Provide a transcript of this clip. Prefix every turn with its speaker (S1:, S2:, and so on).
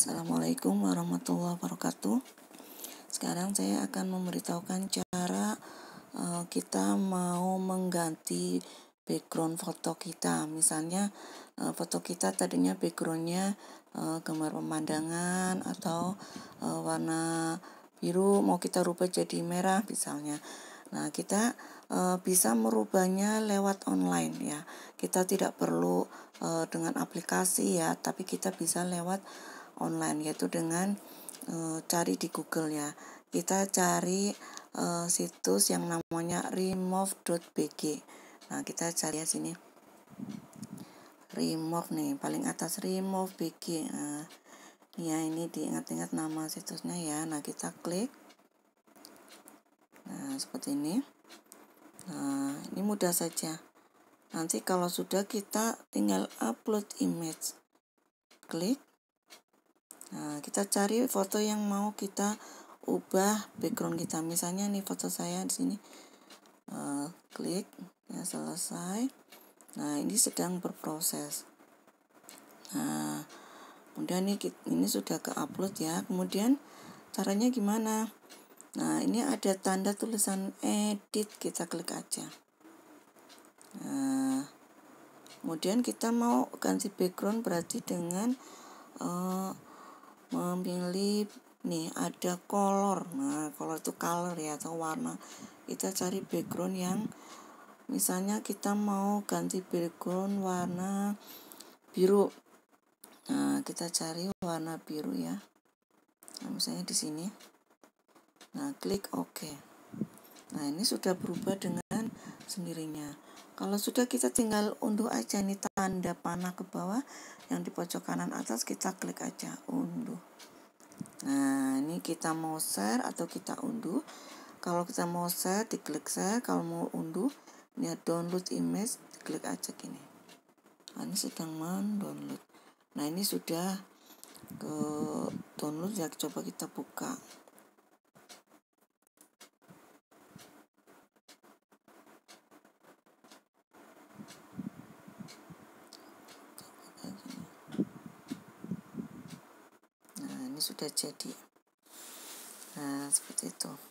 S1: Assalamualaikum warahmatullahi wabarakatuh. Sekarang saya akan memberitahukan cara eh, kita mau mengganti background foto kita. Misalnya eh, foto kita tadinya backgroundnya uh, gambar pemandangan atau warna biru mau kita rubah jadi merah misalnya. Nah, kita e, bisa merubahnya lewat online ya. Kita tidak perlu e, dengan aplikasi ya, tapi kita bisa lewat online yaitu dengan e, cari di Google ya. Kita cari e, situs yang namanya remove.bg. Nah, kita cari ya sini. Remove nih, paling atas remove BG. Nah, ya ini diingat-ingat nama situsnya ya. Nah, kita klik. Nah, seperti ini. Nah, ini mudah saja. Nanti kalau sudah kita tinggal upload image. Klik. Nah, kita cari foto yang mau kita ubah background kita. Misalnya nih foto saya di sini. Uh, klik ya selesai. Nah, ini sedang berproses. Nah, kemudian ini ini sudah ke upload ya. Kemudian caranya gimana? Nah, ini ada tanda tulisan edit, kita klik aja. Nah, kemudian kita mau ganti background berarti dengan uh, memilih nih ada color nah color itu color ya atau warna kita cari background yang misalnya kita mau ganti background warna biru nah kita cari warna biru ya nah, misalnya di sini nah klik OK nah ini sudah berubah dengan sendirinya kalau sudah kita tinggal unduh aja ini tanda panah ke bawah yang di pojok kanan atas kita klik aja unduh. Nah, ini kita mau share atau kita unduh. Kalau kita mau share diklik share, kalau mau unduh ini ya download image klik aja gini. Nah, ini sedang mendownload. Nah, ini sudah ke download ya coba kita buka sudah jadi nah seperti itu